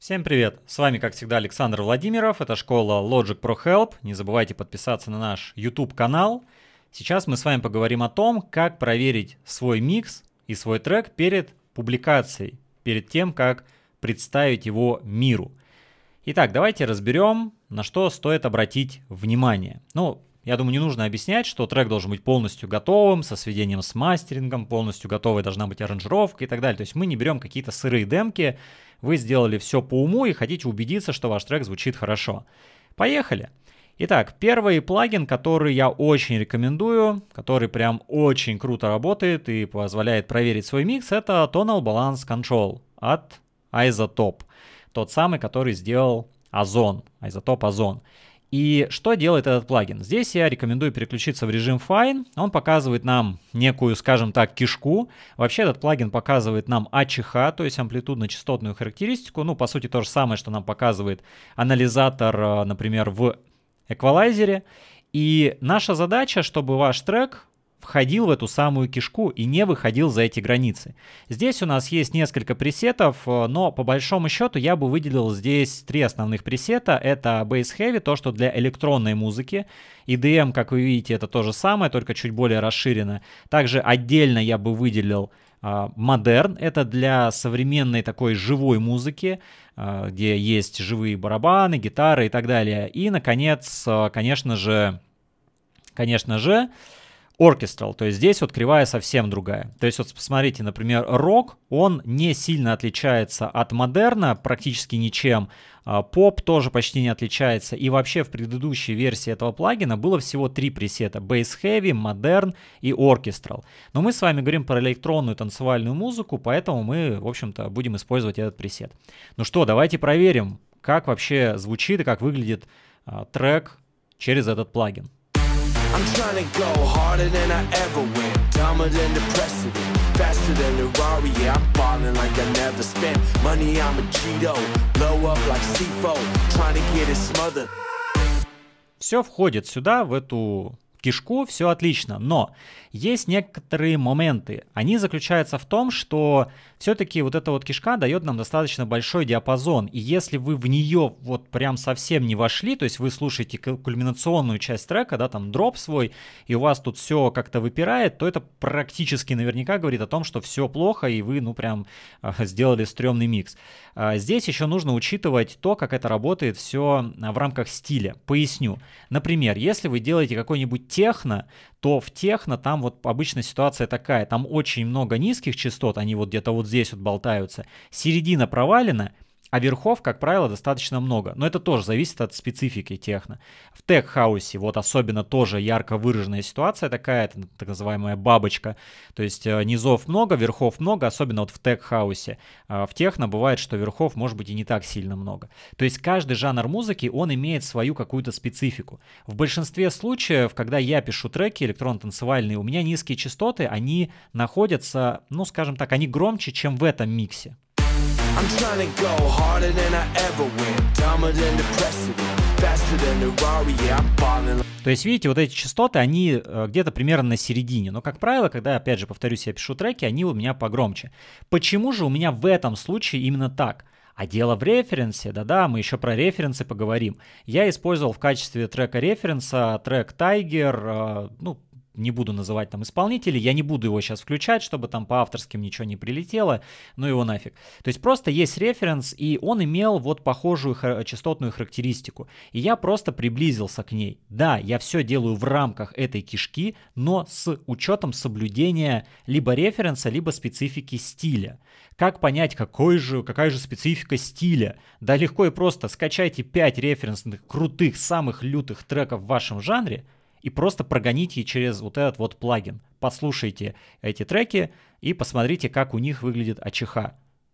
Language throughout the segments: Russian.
Всем привет! С вами, как всегда, Александр Владимиров. Это школа Logic Pro Help. Не забывайте подписаться на наш YouTube-канал. Сейчас мы с вами поговорим о том, как проверить свой микс и свой трек перед публикацией, перед тем, как представить его миру. Итак, давайте разберем, на что стоит обратить внимание. Ну, я думаю, не нужно объяснять, что трек должен быть полностью готовым, со сведением с мастерингом, полностью готовой должна быть аранжировка и так далее. То есть мы не берем какие-то сырые демки, вы сделали все по уму и хотите убедиться, что ваш трек звучит хорошо. Поехали! Итак, первый плагин, который я очень рекомендую, который прям очень круто работает и позволяет проверить свой микс, это Tonal Balance Control от Isotope. Тот самый, который сделал Озон, Isotope Озон. И что делает этот плагин? Здесь я рекомендую переключиться в режим Fine. Он показывает нам некую, скажем так, кишку. Вообще этот плагин показывает нам АЧХ, то есть амплитудно-частотную характеристику. Ну, по сути, то же самое, что нам показывает анализатор, э, например, в эквалайзере. И наша задача, чтобы ваш трек входил в эту самую кишку и не выходил за эти границы. Здесь у нас есть несколько пресетов, э, но по большому счету я бы выделил здесь три основных пресета. Это Bass Heavy, то, что для электронной музыки. EDM, как вы видите, это то же самое, только чуть более расширено. Также отдельно я бы выделил Модерн э, — это для современной такой живой музыки, э, где есть живые барабаны, гитары и так далее. И, наконец, конечно же, конечно же, оркестрал. То есть здесь вот кривая совсем другая. То есть вот посмотрите, например, рок, он не сильно отличается от модерна практически ничем. А, поп тоже почти не отличается. И вообще в предыдущей версии этого плагина было всего три пресета. Bass Heavy, Modern и Orchestral. Но мы с вами говорим про электронную танцевальную музыку, поэтому мы, в общем-то, будем использовать этот пресет. Ну что, давайте проверим, как вообще звучит и как выглядит а, трек через этот плагин. I'm trying to go harder than I ever went Dumber than the precedent Faster than the Rari, yeah, I'm falling like I never spent Money, I'm a Cheeto Blow up like c Trying to get it smothered Все входит сюда, в эту кишку, все отлично. Но есть некоторые моменты. Они заключаются в том, что все-таки вот эта вот кишка дает нам достаточно большой диапазон. И если вы в нее вот прям совсем не вошли, то есть вы слушаете кульминационную часть трека, да, там дроп свой, и у вас тут все как-то выпирает, то это практически наверняка говорит о том, что все плохо, и вы, ну, прям сделали стрёмный микс. А здесь еще нужно учитывать то, как это работает все в рамках стиля. Поясню. Например, если вы делаете какой-нибудь техно, то в техно там вот обычно ситуация такая. Там очень много низких частот, они вот где-то вот здесь вот болтаются. Середина провалена — а верхов, как правило, достаточно много. Но это тоже зависит от специфики техно. В тех хаусе вот особенно тоже ярко выраженная ситуация такая, это так называемая бабочка. То есть э, низов много, верхов много, особенно вот в тех хаусе а В техно бывает, что верхов может быть и не так сильно много. То есть каждый жанр музыки, он имеет свою какую-то специфику. В большинстве случаев, когда я пишу треки электронно-танцевальные, у меня низкие частоты, они находятся, ну скажем так, они громче, чем в этом миксе. I'm trying to go harder than I ever went, dumber than the precedent. То есть, видите, вот эти частоты, они э, где-то примерно на середине. Но, как правило, когда, опять же, повторюсь, я пишу треки, они у меня погромче. Почему же у меня в этом случае именно так? А дело в референсе, да-да, мы еще про референсы поговорим. Я использовал в качестве трека референса трек Tiger, э, ну, не буду называть там исполнителей, я не буду его сейчас включать, чтобы там по авторским ничего не прилетело, ну его нафиг. То есть просто есть референс, и он имел вот похожую х- частотную характеристику, и я просто приблизился к ней. Да, я все делаю в рамках этой кишки, но с учетом соблюдения либо референса, либо специфики стиля. Как понять, какой же, какая же специфика стиля? Да легко и просто, скачайте 5 референсных крутых, самых лютых треков в вашем жанре – и просто прогоните через вот этот вот плагин. Послушайте эти треки и посмотрите, как у них выглядит АЧХ.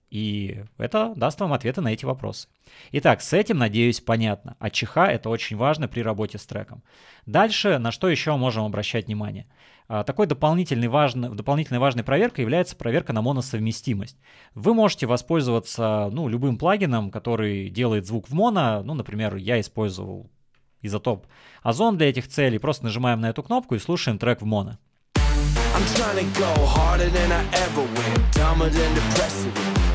И это даст вам ответы на эти вопросы. Итак, с этим, надеюсь, понятно. АЧХ — это очень важно при работе с треком. Дальше, на что еще можем обращать внимание? А, такой дополнительной важной, дополнительной важной проверкой является проверка на моносовместимость. Вы можете воспользоваться ну, любым плагином, который делает звук в моно. Ну, например, я использовал изотоп озон для этих целей, просто нажимаем на эту кнопку и слушаем трек в моно.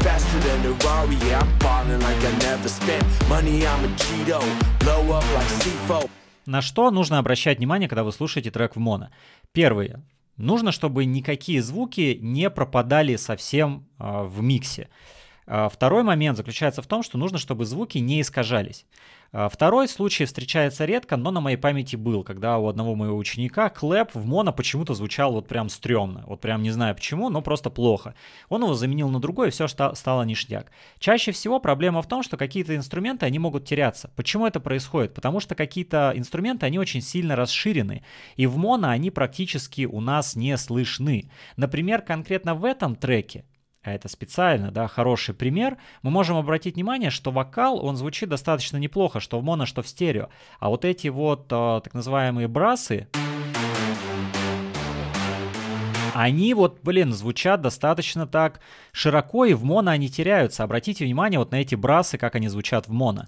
faster than the Rari. Yeah, I'm falling like I never spent money. I'm a Cheeto, blow up like CFO. На что нужно обращать внимание, когда вы слушаете трек в моно? Первое. Нужно, чтобы никакие звуки не пропадали совсем э, в миксе. А, второй момент заключается в том, что нужно, чтобы звуки не искажались. А, второй случай встречается редко, но на моей памяти был, когда у одного моего ученика клэп в моно почему-то звучал вот прям стрёмно. Вот прям не знаю почему, но просто плохо. Он его заменил на другой, и все стало ништяк. Чаще всего проблема в том, что какие-то инструменты, они могут теряться. Почему это происходит? Потому что какие-то инструменты, они очень сильно расширены, и в моно они практически у нас не слышны. Например, конкретно в этом треке а это специально, да, хороший пример, мы можем обратить внимание, что вокал, он звучит достаточно неплохо, что в моно, что в стерео. А вот эти вот э, так называемые брасы, они вот, блин, звучат достаточно так широко, и в моно они теряются. Обратите внимание вот на эти брасы, как они звучат в моно.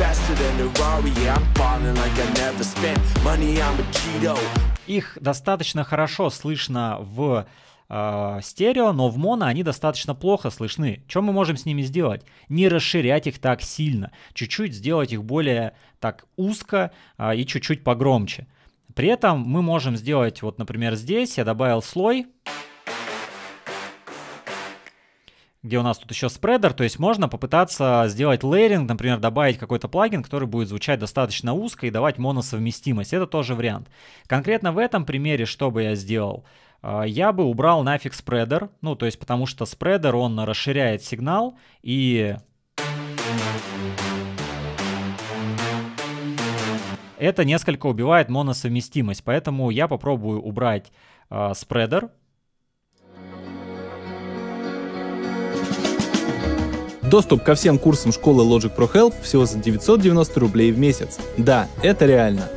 Faster than the Rari Yeah, I'm ballin' like I never spent Money, I'm a Cheeto их достаточно хорошо слышно в э, стерео, но в моно они достаточно плохо слышны. Что мы можем с ними сделать? Не расширять их так сильно. Чуть-чуть сделать их более так узко э, и чуть-чуть погромче. При этом мы можем сделать, вот, например, здесь я добавил слой. Слой где у нас тут еще спредер, то есть можно попытаться сделать лейеринг, например, добавить какой-то плагин, который будет звучать достаточно узко и давать моносовместимость. Это тоже вариант. Конкретно в этом примере что бы я сделал? А, я бы убрал нафиг спредер, ну то есть потому что спредер, он расширяет сигнал и... Это несколько убивает моносовместимость, поэтому я попробую убрать э, спредер, Доступ ко всем курсам школы Logic Pro Help всего за 990 рублей в месяц. Да, это реально.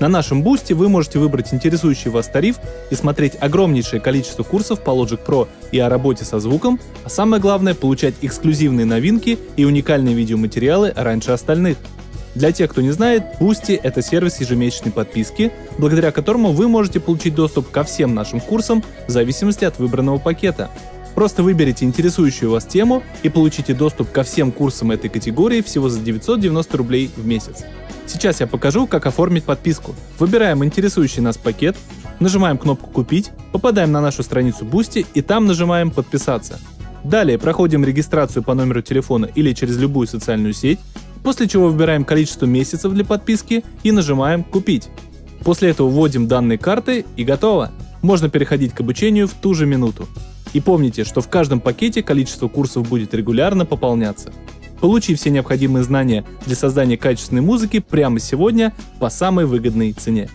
На нашем бусте вы можете выбрать интересующий вас тариф и смотреть огромнейшее количество курсов по Logic Pro и о работе со звуком, а самое главное — получать эксклюзивные новинки и уникальные видеоматериалы раньше остальных. Для тех, кто не знает, Boosty — это сервис ежемесячной подписки, благодаря которому вы можете получить доступ ко всем нашим курсам в зависимости от выбранного пакета. Просто выберите интересующую вас тему и получите доступ ко всем курсам этой категории всего за 990 рублей в месяц. Сейчас я покажу, как оформить подписку. Выбираем интересующий нас пакет, нажимаем кнопку «Купить», попадаем на нашу страницу Boosty и там нажимаем «Подписаться». Далее проходим регистрацию по номеру телефона или через любую социальную сеть, после чего выбираем количество месяцев для подписки и нажимаем «Купить». После этого вводим данные карты и готово. Можно переходить к обучению в ту же минуту. И помните, что в каждом пакете количество курсов будет регулярно пополняться. Получи все необходимые знания для создания качественной музыки прямо сегодня по самой выгодной цене.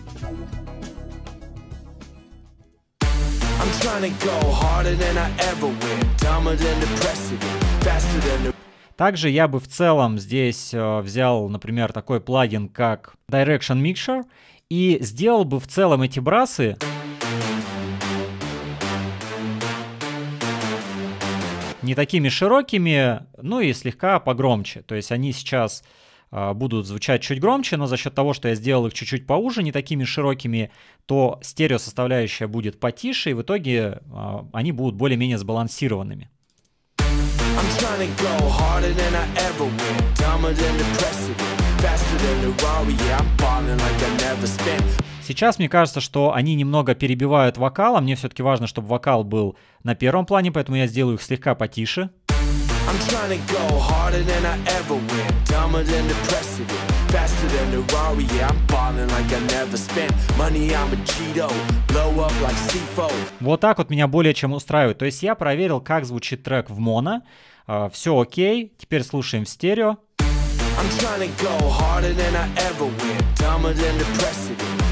Также я бы в целом здесь э, взял, например, такой плагин, как Direction Mixer, и сделал бы в целом эти брасы не такими широкими, ну и слегка погромче. То есть они сейчас а, будут звучать чуть громче, но за счет того, что я сделал их чуть-чуть поуже, не такими широкими, то стерео составляющая будет потише, и в итоге а, они будут более-менее сбалансированными. I'm Сейчас мне кажется, что они немного перебивают вокал, а мне все-таки важно, чтобы вокал был на первом плане, поэтому я сделаю их слегка потише. Вот так вот меня более чем устраивает. То есть я проверил, как звучит трек в моно. А, Все окей. Теперь слушаем в стерео. I'm trying to go harder than I ever went, dumber than the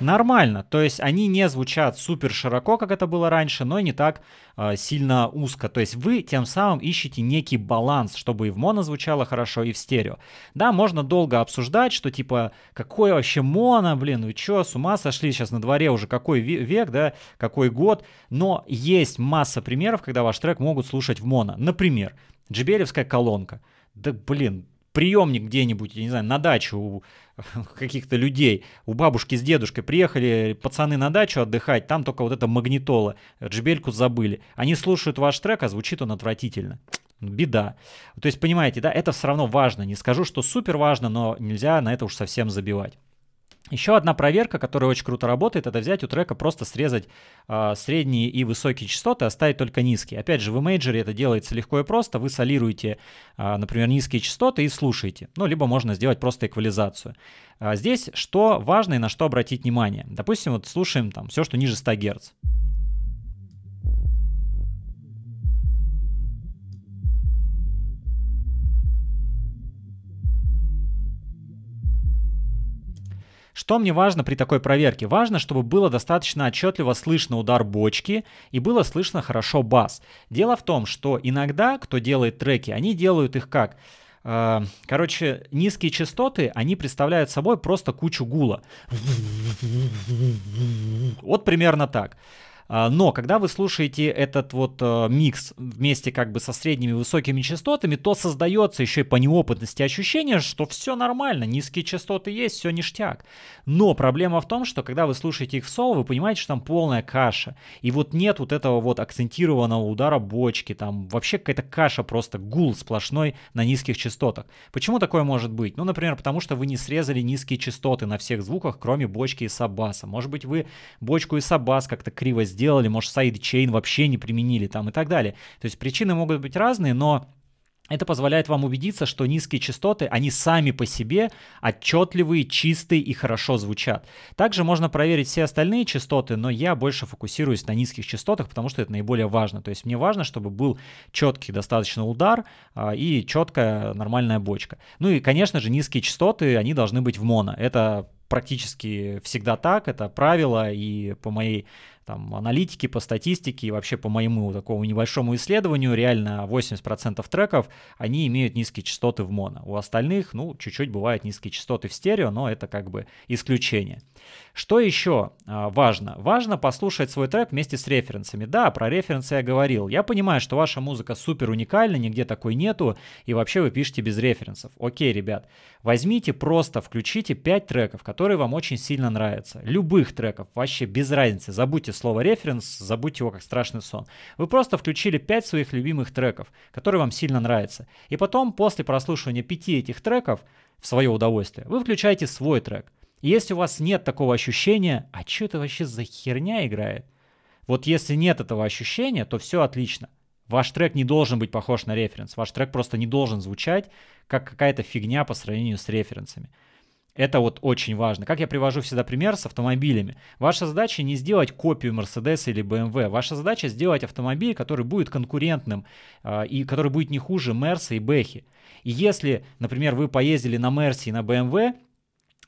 Нормально, то есть они не звучат супер широко, как это было раньше, но не так э, сильно узко. То есть вы тем самым ищете некий баланс, чтобы и в моно звучало хорошо, и в стерео. Да, можно долго обсуждать, что типа, какое вообще моно, блин, вы чё, с ума сошли, сейчас на дворе уже какой век, да, какой год, но есть масса примеров, когда ваш трек могут слушать в моно. Например, джибелевская колонка. Да блин, приемник где-нибудь, я не знаю, на дачу у каких-то людей, у бабушки с дедушкой приехали пацаны на дачу отдыхать, там только вот эта магнитола, Джбельку забыли. Они слушают ваш трек, а звучит он отвратительно. Беда. То есть, понимаете, да, это все равно важно. Не скажу, что супер важно, но нельзя на это уж совсем забивать. Еще одна проверка, которая очень круто работает, это взять у трека просто срезать э, средние и высокие частоты, оставить только низкие. Опять же, в мейджере это делается легко и просто. Вы солируете, э, например, низкие частоты и слушаете. Ну, либо можно сделать просто эквализацию. А здесь что важно и на что обратить внимание. Допустим, вот слушаем там все, что ниже 100 Гц. Что мне важно при такой проверке? Важно, чтобы было достаточно отчетливо слышно удар бочки и было слышно хорошо бас. Дело в том, что иногда, кто делает треки, они делают их как? Э, короче, низкие частоты, они представляют собой просто кучу гула. Вот примерно так. А, но когда вы слушаете этот вот э, микс вместе как бы со средними высокими частотами, то создается еще и по неопытности ощущение, что все нормально, низкие частоты есть, все ништяк. Но проблема в том, что когда вы слушаете их в соло, вы понимаете, что там полная каша. И вот нет вот этого вот акцентированного удара бочки, там вообще какая-то каша, просто гул сплошной на низких частотах. Почему такое может быть? Ну, например, потому что вы не срезали низкие частоты на всех звуках, кроме бочки и сабаса. Может быть, вы бочку и сабас как-то криво сделали, сделали, может, сайдчейн вообще не применили там и так далее. То есть причины могут быть разные, но это позволяет вам убедиться, что низкие частоты, они сами по себе отчетливые, чистые и хорошо звучат. Также можно проверить все остальные частоты, но я больше фокусируюсь на низких частотах, потому что это наиболее важно. То есть мне важно, чтобы был четкий достаточно удар а, и четкая нормальная бочка. Ну и, конечно же, низкие частоты, они должны быть в моно. Это практически всегда так, это правило, и по моей там, аналитики по статистике и вообще по моему такому небольшому исследованию, реально 80% треков, они имеют низкие частоты в моно. У остальных, ну, чуть-чуть бывают низкие частоты в стерео, но это как бы исключение. Что еще а, важно? Важно послушать свой трек вместе с референсами. Да, про референсы я говорил. Я понимаю, что ваша музыка супер уникальна, нигде такой нету, и вообще вы пишете без референсов. Окей, ребят, возьмите просто, включите 5 треков, которые вам очень сильно нравятся. Любых треков, вообще без разницы. Забудьте слово референс, забудьте его как страшный сон. Вы просто включили 5 своих любимых треков, которые вам сильно нравятся. И потом, после прослушивания 5 этих треков, в свое удовольствие, вы включаете свой трек. И если у вас нет такого ощущения, а что это вообще за херня играет? Вот если нет этого ощущения, то все отлично. Ваш трек не должен быть похож на референс. Ваш трек просто не должен звучать как какая-то фигня по сравнению с референсами. Это вот очень важно. Как я привожу всегда пример с автомобилями. Ваша задача не сделать копию Mercedes или BMW. Ваша задача сделать автомобиль, который будет конкурентным э, и который будет не хуже Мерса и Бэхи. И если, например, вы поездили на Мерсе и на BMW,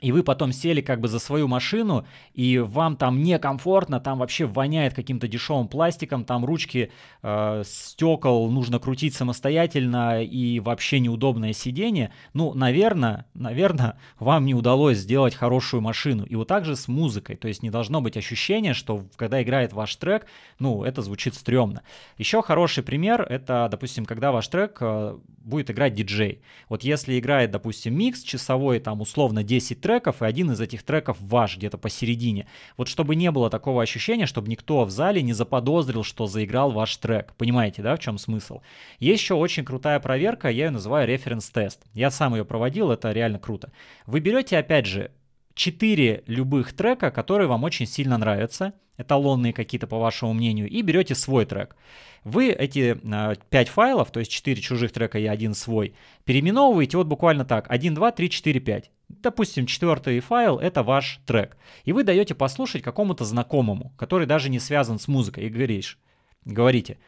и вы потом сели как бы за свою машину, и вам там некомфортно, там вообще воняет каким-то дешевым пластиком, там ручки э, стекол нужно крутить самостоятельно, и вообще неудобное сиденье. Ну, наверное, наверное, вам не удалось сделать хорошую машину. И вот так же с музыкой, то есть не должно быть ощущения, что когда играет ваш трек, ну, это звучит стрёмно. Еще хороший пример, это, допустим, когда ваш трек э, будет играть диджей. Вот если играет, допустим, микс часовой, там, условно, 10 треков, треков, и один из этих треков ваш, где-то посередине. Вот чтобы не было такого ощущения, чтобы никто в зале не заподозрил, что заиграл ваш трек. Понимаете, да, в чем смысл? Есть еще очень крутая проверка, я ее называю референс-тест. Я сам ее проводил, это реально круто. Вы берете, опять же, 4 любых трека, которые вам очень сильно нравятся, эталонные какие-то по вашему мнению, и берете свой трек. Вы эти э, а, 5 файлов, то есть 4 чужих трека и один свой, переименовываете вот буквально так, 1, 2, 3, 4, 5 допустим, четвертый файл — это ваш трек. И вы даете послушать какому-то знакомому, который даже не связан с музыкой, и говоришь, говорите,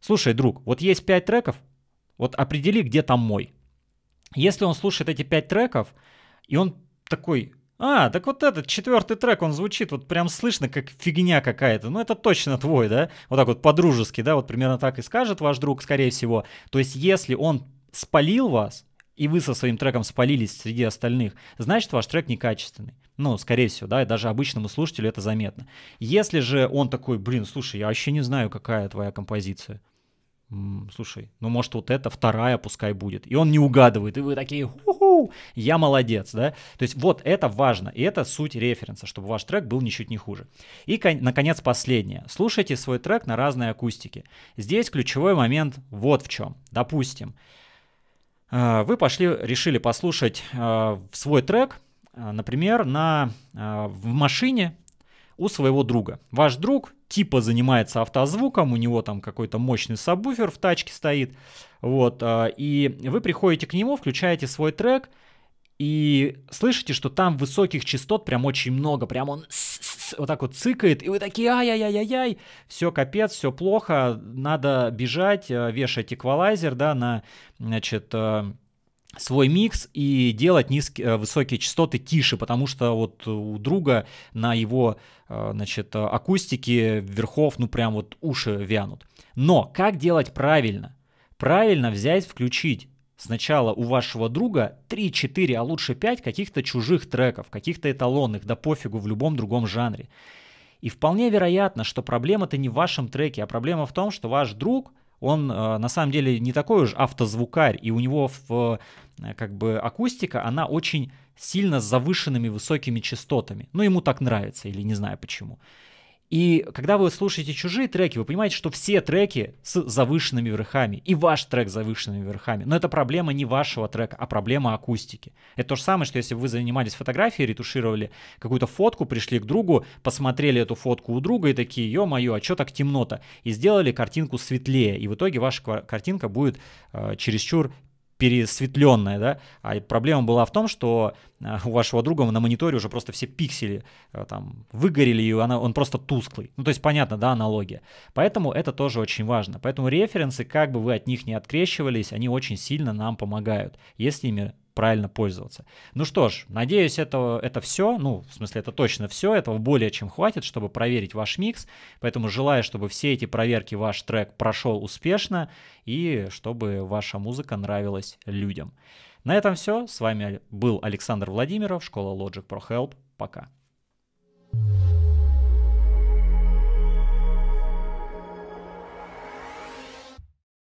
слушай, друг, вот есть пять треков, вот определи, где там мой. Если он слушает эти пять треков, и он такой, а, так вот этот четвертый трек, он звучит вот прям слышно, как фигня какая-то. Ну, это точно твой, да? Вот так вот по-дружески, да? Вот примерно так и скажет ваш друг, скорее всего. То есть, если он спалил вас, и вы со своим треком спалились среди остальных, значит ваш трек некачественный. Ну, скорее всего, да, и даже обычному слушателю это заметно. Если же он такой, блин, слушай, я вообще не знаю, какая твоя композиция. слушай, ну может вот эта вторая пускай будет. И он не угадывает, и вы такие, ху-ху, я молодец, да. То есть вот это важно, и это суть референса, чтобы ваш трек был ничуть не хуже. И, наконец, последнее. Слушайте свой трек на разной акустике. Здесь ключевой момент вот в чем. Допустим, Э, вы пошли, решили послушать э, свой трек, э, например, на, в машине у своего друга. Ваш друг типа занимается автозвуком, у него там какой-то мощный сабвуфер в тачке стоит, вот, и вы приходите к нему, включаете свой трек, и слышите, что там высоких частот прям очень много, прям он вот так вот цыкает, и вы такие, ай-яй-яй-яй, все капец, все плохо, надо бежать, э, вешать эквалайзер, да, на, значит, э, свой микс и делать низкие, э, высокие частоты тише, потому что вот у друга на его, значит, акустике верхов, ну прям вот уши вянут. Но как делать правильно? Правильно взять, включить сначала у вашего друга 3-4, а лучше 5 каких-то чужих треков, каких-то эталонных, да пофигу, в любом другом жанре. И вполне вероятно, что проблема-то не в вашем треке, а проблема в том, что ваш друг, он э, на самом деле не такой уж автозвукарь, и у него в, э, как бы акустика, она очень сильно с завышенными высокими частотами. Ну, ему так нравится, или не знаю почему. И когда вы слушаете чужие треки, вы понимаете, что все треки с завышенными верхами, и ваш трек с завышенными верхами. Но это проблема не вашего трека, а проблема акустики. Это то же самое, что если вы занимались фотографией, ретушировали какую-то фотку, пришли к другу, посмотрели эту фотку у друга и такие, ё-моё, а чё так темно-то? И сделали картинку светлее, и в итоге ваша картинка будет э, чересчур пересветленная, да, а проблема была в том, что э, у вашего друга на мониторе уже просто все пиксели э, там выгорели, и она, он просто тусклый. Ну, то есть, понятно, да, аналогия. Поэтому это тоже очень важно. Поэтому референсы, как бы вы от них не открещивались, они очень сильно нам помогают, если ими правильно пользоваться. Ну что ж, надеюсь, это, это все, ну, в смысле, это точно все, этого более чем хватит, чтобы проверить ваш микс, поэтому желаю, чтобы все эти проверки ваш трек прошел успешно и чтобы ваша музыка нравилась людям. На этом все, с вами был Александр Владимиров, школа Logic Pro Help, пока. thank you